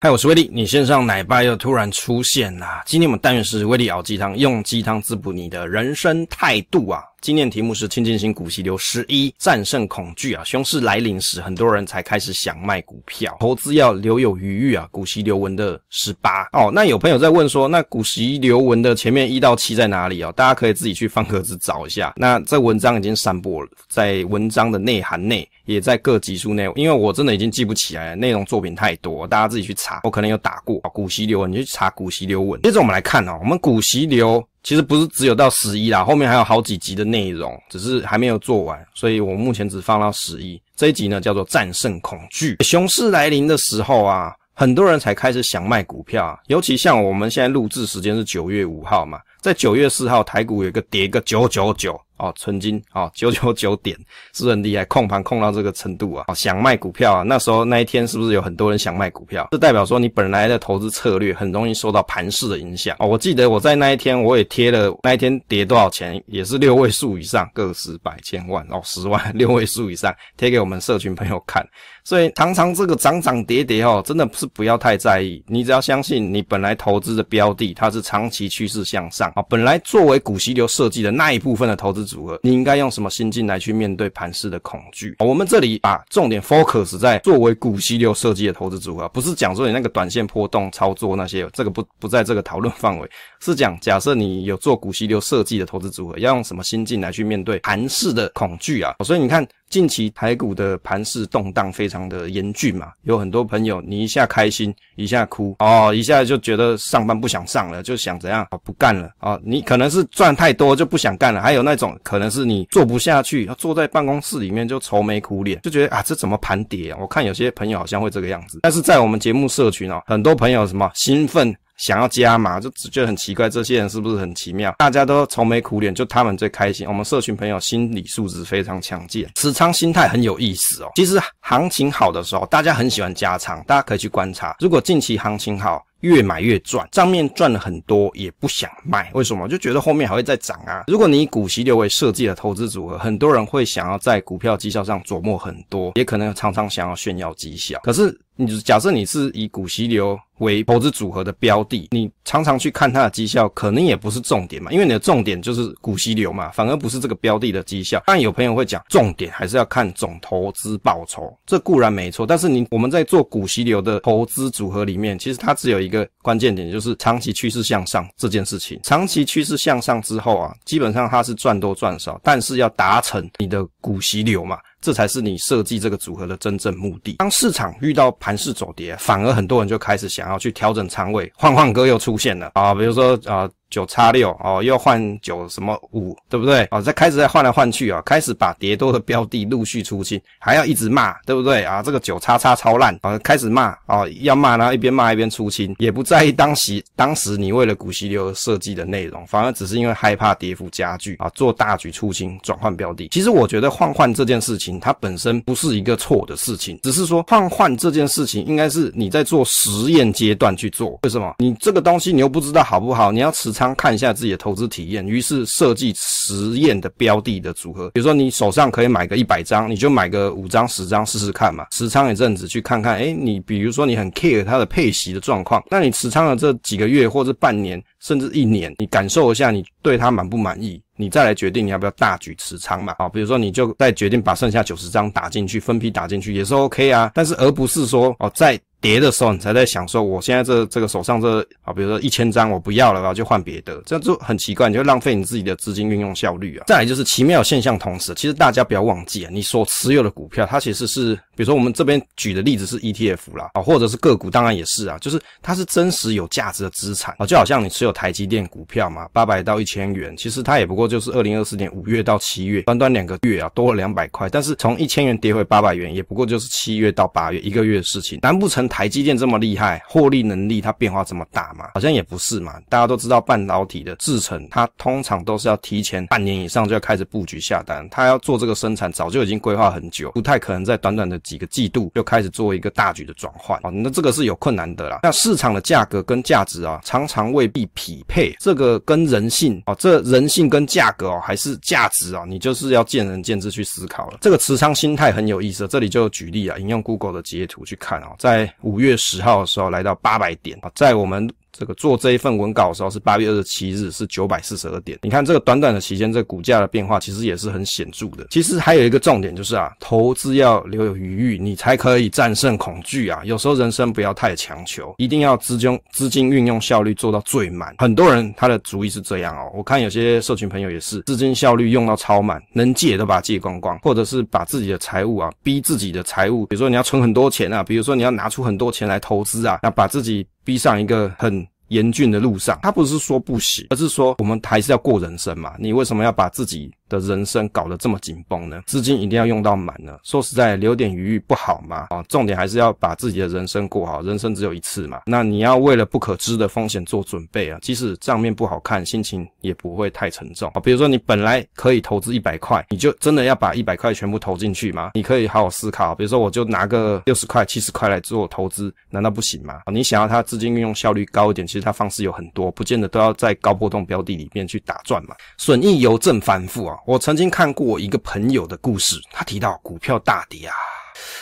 嗨，我是威利。你线上奶爸又突然出现啦！今天我们单元是威利熬鸡汤，用鸡汤滋补你的人生态度啊。纪的题目是《清净心股息流十一战胜恐惧》啊，熊市来临时，很多人才开始想卖股票，投资要留有余裕啊。股息流文的十八哦，那有朋友在问说，那股息流文的前面一到七在哪里啊？大家可以自己去方格子找一下。那这文章已经散播了，在文章的内涵内，也在各集数内，因为我真的已经记不起来了，内容作品太多，大家自己去查。我可能有打过股息流文，你去查股息流文。接着我们来看哦，我们股息流。其实不是只有到十一啦，后面还有好几集的内容，只是还没有做完，所以我目前只放到十一这一集呢，叫做《战胜恐惧》。熊市来临的时候啊，很多人才开始想卖股票，尤其像我们现在录制时间是九月五号嘛。在九月四号，台股有一个跌个九九九哦，纯金哦，九九九点，是很厉害？控盘控到这个程度啊！哦，想卖股票啊？那时候那一天是不是有很多人想卖股票？这代表说你本来的投资策略很容易受到盘势的影响哦。我记得我在那一天我也贴了那一天跌多少钱，也是六位数以上，个十百千万哦，十万六位数以上贴给我们社群朋友看。所以常常这个涨涨跌跌哦，真的是不要太在意，你只要相信你本来投资的标的它是长期趋势向上。啊，本来作为股息流设计的那一部分的投资组合，你应该用什么心境来去面对盘势的恐惧？我们这里啊，重点 focus 在作为股息流设计的投资组合，不是讲说你那个短线波动操作那些，这个不不在这个讨论范围，是讲假设你有做股息流设计的投资组合，要用什么心境来去面对盘势的恐惧啊？所以你看。近期台股的盘势动荡非常的严峻嘛，有很多朋友，你一下开心，一下哭，哦，一下就觉得上班不想上了，就想怎样啊，不干了啊，你可能是赚太多就不想干了，还有那种可能是你做不下去，坐在办公室里面就愁眉苦脸，就觉得啊，这怎么盘跌啊？我看有些朋友好像会这个样子，但是在我们节目社群哦，很多朋友什么兴奋。想要加码，就只觉得很奇怪。这些人是不是很奇妙？大家都愁眉苦脸，就他们最开心。我们社群朋友心理素质非常强健，持仓心态很有意思哦。其实行情好的时候，大家很喜欢加仓，大家可以去观察。如果近期行情好。越买越赚，账面赚了很多，也不想卖，为什么？就觉得后面还会再涨啊！如果你以股息流为设计的投资组合，很多人会想要在股票绩效上琢磨很多，也可能常常想要炫耀绩效。可是你假设你是以股息流为投资组合的标的，你常常去看它的绩效，可能也不是重点嘛，因为你的重点就是股息流嘛，反而不是这个标的的绩效。但有朋友会讲，重点还是要看总投资报酬，这固然没错，但是你我们在做股息流的投资组合里面，其实它只有一一个关键点就是长期趋势向上这件事情。长期趋势向上之后啊，基本上它是赚多赚少，但是要达成你的股息流嘛。这才是你设计这个组合的真正目的。当市场遇到盘势走跌，反而很多人就开始想要去调整仓位，换换哥又出现了啊，比如说啊九叉六哦，又换九什么五，对不对啊？在开始在换来换去啊，开始把跌多的标的陆续出清，还要一直骂，对不对啊？这个九叉叉超烂啊，开始骂啊，要骂，然后一边骂一边出清，也不在意当时当时你为了股息流设计的内容，反而只是因为害怕跌幅加剧啊，做大局出清转换标的。其实我觉得换换这件事情。它本身不是一个错的事情，只是说换换这件事情应该是你在做实验阶段去做。为什么？你这个东西你又不知道好不好？你要持仓看一下自己的投资体验。于是设计实验的标的的组合，比如说你手上可以买个一百张，你就买个五张、十张试试看嘛，持仓一阵子去看看。哎，你比如说你很 care 它的配息的状况，那你持仓了这几个月或者半年。甚至一年，你感受一下，你对他满不满意，你再来决定你要不要大举持仓嘛？啊，比如说你就再决定把剩下九十张打进去，分批打进去也是 OK 啊。但是而不是说哦在。跌的时候，你才在想说，我现在这这个手上这啊，比如说一千张我不要了然后就换别的，这样就很奇怪，你就浪费你自己的资金运用效率啊。再来就是奇妙现象，同时其实大家不要忘记啊，你所持有的股票，它其实是，比如说我们这边举的例子是 ETF 啦，啊或者是个股，当然也是啊，就是它是真实有价值的资产啊，就好像你持有台积电股票嘛，八百到一千元，其实它也不过就是二零二四年五月到七月短短两个月啊，多了两百块，但是从一千元跌回八百元，也不过就是七月到八月一个月的事情，难不成？台积电这么厉害，获利能力它变化这么大吗？好像也不是嘛。大家都知道半导体的制程，它通常都是要提前半年以上就要开始布局下单，它要做这个生产，早就已经规划很久，不太可能在短短的几个季度就开始做一个大局的转换啊。那这个是有困难的啦。那市场的价格跟价值啊，常常未必匹配。这个跟人性啊，这人性跟价格啊，还是价值啊，你就是要见仁见智去思考了。这个持仓心态很有意思，这里就举例啊，引用 Google 的截图去看啊，在。五月十号的时候，来到八百点啊，在我们。这个做这一份文稿的时候是八月二十七日，是九百四十二点。你看这个短短的期间，这股价的变化其实也是很显著的。其实还有一个重点就是啊，投资要留有余裕，你才可以战胜恐惧啊。有时候人生不要太强求，一定要资金资金运用效率做到最满。很多人他的主意是这样哦。我看有些社群朋友也是，资金效率用到超满，能借都把它借光光，或者是把自己的财务啊，逼自己的财务，比如说你要存很多钱啊，比如说你要拿出很多钱来投资啊，那把自己。逼上一个很严峻的路上，他不是说不行，而是说我们还是要过人生嘛。你为什么要把自己？的人生搞得这么紧绷呢？资金一定要用到满了？说实在，留点余裕不好吗？啊，重点还是要把自己的人生过好。人生只有一次嘛，那你要为了不可知的风险做准备啊，即使账面不好看，心情也不会太沉重啊。比如说，你本来可以投资一百块，你就真的要把一百块全部投进去吗？你可以好好思考。比如说，我就拿个六十块、七十块来做投资，难道不行吗？你想要它资金运用效率高一点，其实它方式有很多，不见得都要在高波动标的里面去打转嘛。损益由正反复啊。我曾经看过一个朋友的故事，他提到股票大跌啊。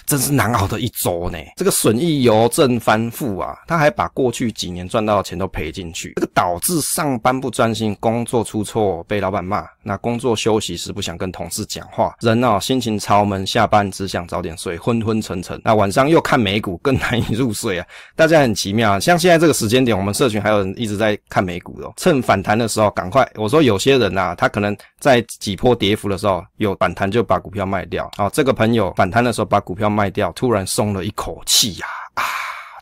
真是难熬的一周呢！这个损益由正翻负啊，他还把过去几年赚到的钱都赔进去。这个导致上班不专心，工作出错被老板骂。那工作休息时不想跟同事讲话，人啊心情潮闷，下班只想早点睡，昏昏沉沉。那晚上又看美股，更难以入睡啊！大家很奇妙啊，像现在这个时间点，我们社群还有人一直在看美股哦。趁反弹的时候赶快，我说有些人呐，他可能在几波跌幅的时候有反弹，就把股票卖掉。哦，这个朋友反弹的时候把。把股票卖掉，突然松了一口气呀！啊，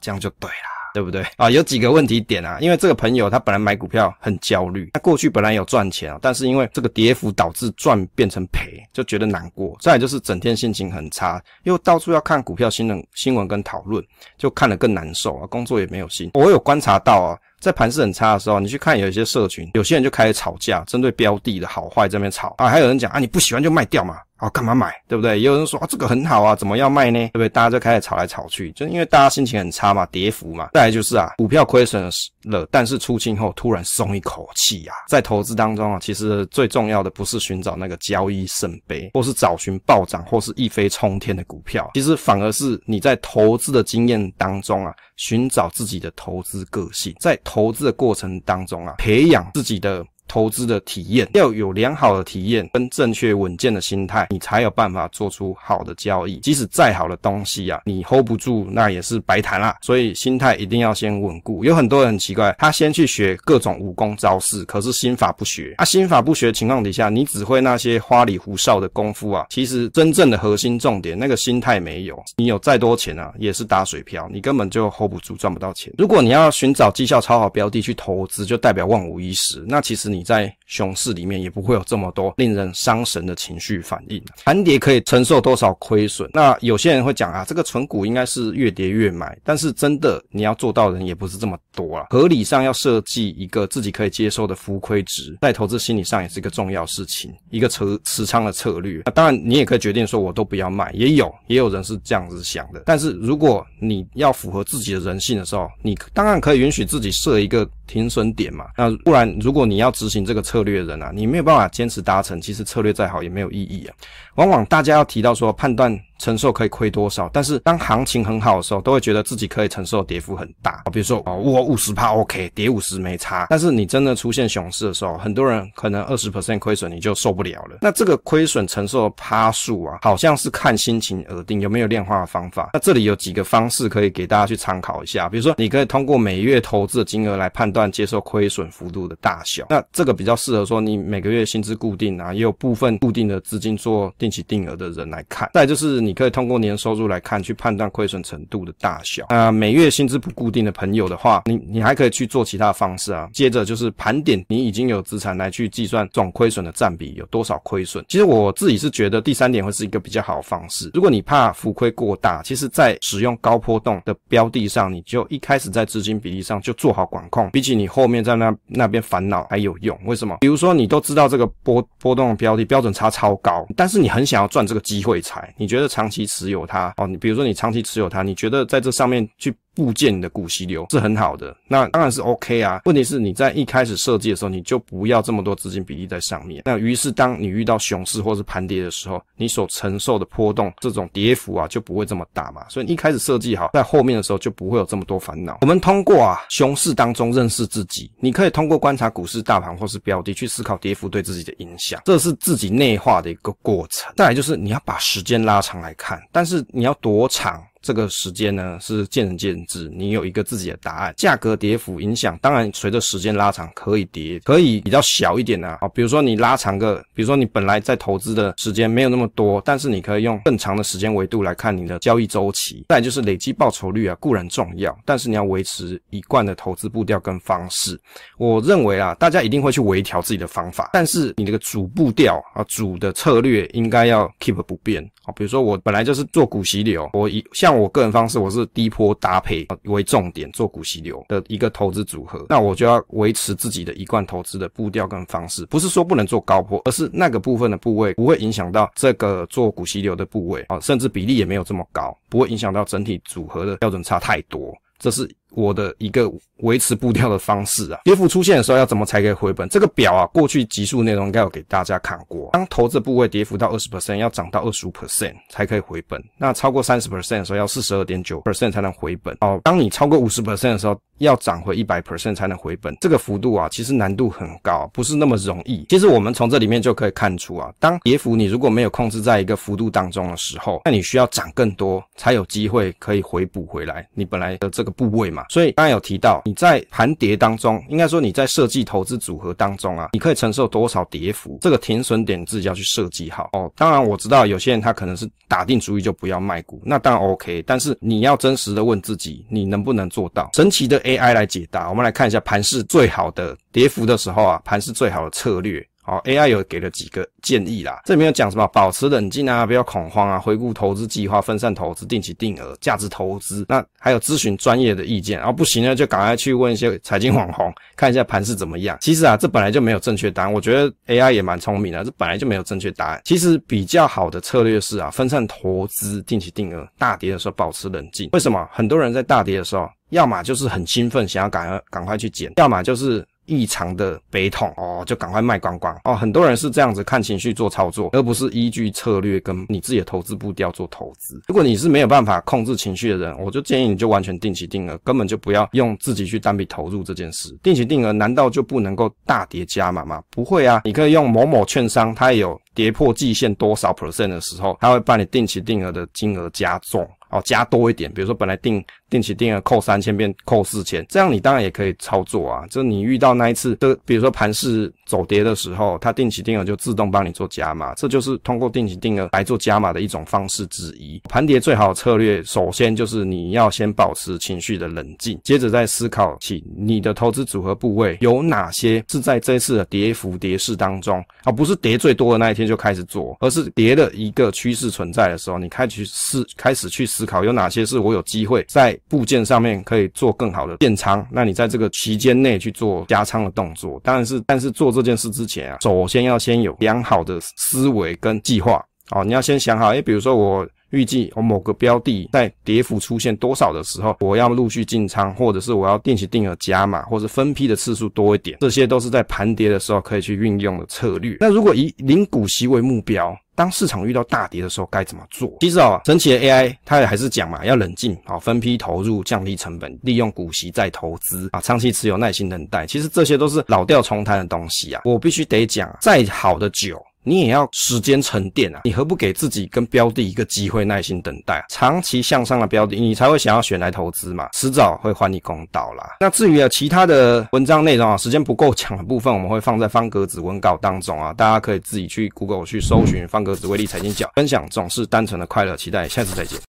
这样就对了，对不对？啊，有几个问题点啊，因为这个朋友他本来买股票很焦虑，他过去本来有赚钱啊，但是因为这个跌幅导致赚变成赔，就觉得难过。再就是整天心情很差，又到处要看股票新闻、新闻跟讨论，就看得更难受啊。工作也没有心。我有观察到啊。在盘势很差的时候，你去看有一些社群，有些人就开始吵架，针对标的的好坏这边吵啊，还有人讲啊，你不喜欢就卖掉嘛，啊干嘛买，对不对？也有人说啊这个很好啊，怎么要卖呢？对不对？大家就开始吵来吵去，就是因为大家心情很差嘛，跌幅嘛。再来就是啊，股票亏损了，但是出清后突然松一口气啊。在投资当中啊，其实最重要的不是寻找那个交易圣杯，或是找寻暴涨或是一飞冲天的股票，其实反而是你在投资的经验当中啊，寻找自己的投资个性，在。投资的过程当中啊，培养自己的。投资的体验要有良好的体验跟正确稳健的心态，你才有办法做出好的交易。即使再好的东西啊，你 hold 不住，那也是白谈啦。所以心态一定要先稳固。有很多人很奇怪，他先去学各种武功招式，可是心法不学。啊。心法不学情况底下，你只会那些花里胡哨的功夫啊。其实真正的核心重点，那个心态没有，你有再多钱啊，也是打水漂，你根本就 hold 不住，赚不到钱。如果你要寻找绩效超好标的去投资，就代表万无一失。那其实。你在熊市里面也不会有这么多令人伤神的情绪反应。盘跌可以承受多少亏损？那有些人会讲啊，这个存股应该是越跌越买，但是真的你要做到人也不是这么。多了，合理上要设计一个自己可以接受的浮亏值，在投资心理上也是一个重要事情，一个持持仓的策略。那当然，你也可以决定说我都不要卖，也有也有人是这样子想的。但是如果你要符合自己的人性的时候，你当然可以允许自己设一个停损点嘛。那不然，如果你要执行这个策略的人啊，你没有办法坚持达成，其实策略再好也没有意义啊。往往大家要提到说判断。承受可以亏多少，但是当行情很好的时候，都会觉得自己可以承受跌幅很大。比如说，哦，我五十趴 OK，跌五十没差。但是你真的出现熊市的时候，很多人可能二十 percent 亏损你就受不了了。那这个亏损承受趴数啊，好像是看心情而定，有没有量化的方法？那这里有几个方式可以给大家去参考一下。比如说，你可以通过每月投资的金额来判断接受亏损幅度的大小。那这个比较适合说你每个月薪资固定啊，也有部分固定的资金做定期定额的人来看。再就是你。可以通过年收入来看，去判断亏损程度的大小。那每月薪资不固定的朋友的话，你你还可以去做其他方式啊。接着就是盘点你已经有资产来去计算总亏损的占比有多少亏损。其实我自己是觉得第三点会是一个比较好的方式。如果你怕浮亏过大，其实在使用高波动的标的上，你就一开始在资金比例上就做好管控，比起你后面在那那边烦恼还有用。为什么？比如说你都知道这个波波动标的标准差超高，但是你很想要赚这个机会才，你觉得？长期持有它哦，你比如说你长期持有它，你觉得在这上面去。部件的股息流是很好的，那当然是 OK 啊。问题是你在一开始设计的时候，你就不要这么多资金比例在上面。那于是当你遇到熊市或是盘跌的时候，你所承受的波动这种跌幅啊就不会这么大嘛。所以一开始设计好，在后面的时候就不会有这么多烦恼。我们通过啊熊市当中认识自己，你可以通过观察股市大盘或是标的去思考跌幅对自己的影响，这是自己内化的一个过程。再来就是你要把时间拉长来看，但是你要多长？这个时间呢是见仁见智，你有一个自己的答案。价格跌幅影响当然随着时间拉长可以跌，可以比较小一点啊。啊，比如说你拉长个，比如说你本来在投资的时间没有那么多，但是你可以用更长的时间维度来看你的交易周期。再就是累积报酬率啊固然重要，但是你要维持一贯的投资步调跟方式。我认为啊，大家一定会去微调自己的方法，但是你这个主步调啊，主的策略应该要 keep 不变啊。比如说我本来就是做股息流，我一像。我个人方式，我是低波搭配为重点做股息流的一个投资组合。那我就要维持自己的一贯投资的步调跟方式，不是说不能做高波，而是那个部分的部位不会影响到这个做股息流的部位啊，甚至比例也没有这么高，不会影响到整体组合的标准差太多。这是。我的一个维持步调的方式啊，跌幅出现的时候要怎么才可以回本？这个表啊，过去集数内容应该有给大家看过。当投资部位跌幅到二十 percent，要涨到二十五 percent 才可以回本。那超过三十 percent 的时候，要四十二点九 percent 才能回本。哦，当你超过五十 percent 的时候，要涨回一百 percent 才能回本。这个幅度啊，其实难度很高，不是那么容易。其实我们从这里面就可以看出啊，当跌幅你如果没有控制在一个幅度当中的时候，那你需要涨更多才有机会可以回补回来你本来的这个部位嘛。所以刚才有提到，你在盘跌当中，应该说你在设计投资组合当中啊，你可以承受多少跌幅？这个停损点自己要去设计好哦。当然我知道有些人他可能是打定主意就不要卖股，那当然 OK。但是你要真实的问自己，你能不能做到？神奇的 AI 来解答。我们来看一下盘是最好的跌幅的时候啊，盘是最好的策略。好，AI 有给了几个建议啦，这里面有讲什么？保持冷静啊，不要恐慌啊，回顾投资计划，分散投资，定期定额，价值投资。那还有咨询专业的意见，然后不行呢，就赶快去问一些财经网红，看一下盘是怎么样。其实啊，这本来就没有正确答案。我觉得 AI 也蛮聪明的，这本来就没有正确答案。其实比较好的策略是啊，分散投资，定期定额，大跌的时候保持冷静。为什么？很多人在大跌的时候，要么就是很兴奋，想要赶赶快去捡，要么就是。异常的悲痛哦，就赶快卖光光哦！很多人是这样子看情绪做操作，而不是依据策略跟你自己的投资步调做投资。如果你是没有办法控制情绪的人，我就建议你就完全定期定额，根本就不要用自己去单笔投入这件事。定期定额难道就不能够大叠加吗？吗？不会啊，你可以用某某券商，它也有。跌破季线多少 percent 的时候，它会帮你定期定额的金额加重，哦，加多一点。比如说本来定定期定额扣三千变扣四千，这样你当然也可以操作啊。就你遇到那一次的，比如说盘势走跌的时候，它定期定额就自动帮你做加码，这就是通过定期定额来做加码的一种方式之一。盘跌最好策略，首先就是你要先保持情绪的冷静，接着再思考起你的投资组合部位有哪些是在这次的跌幅跌势当中，而不是跌最多的那一天。就开始做，而是别的一个趋势存在的时候，你开始思开始去思考有哪些是我有机会在部件上面可以做更好的建仓，那你在这个期间内去做加仓的动作。但是但是做这件事之前啊，首先要先有良好的思维跟计划哦，你要先想好。诶、比如说我。预计我某个标的在跌幅出现多少的时候，我要陆续进仓，或者是我要定期定额加码，或者分批的次数多一点，这些都是在盘跌的时候可以去运用的策略。那如果以零股息为目标，当市场遇到大跌的时候该怎么做？其实啊，整体的 AI 它也还是讲嘛，要冷静啊，分批投入，降低成本，利用股息再投资啊，长期持有，耐心等待。其实这些都是老调重弹的东西啊。我必须得讲，再好的酒。你也要时间沉淀啊，你何不给自己跟标的一个机会，耐心等待长期向上的标的，你才会想要选来投资嘛，迟早会还你公道啦。那至于啊其他的文章内容啊，时间不够讲的部分，我们会放在方格子文稿当中啊，大家可以自己去 Google 去搜寻方格子威力财经角。分享总是单纯的快乐，期待下次再见。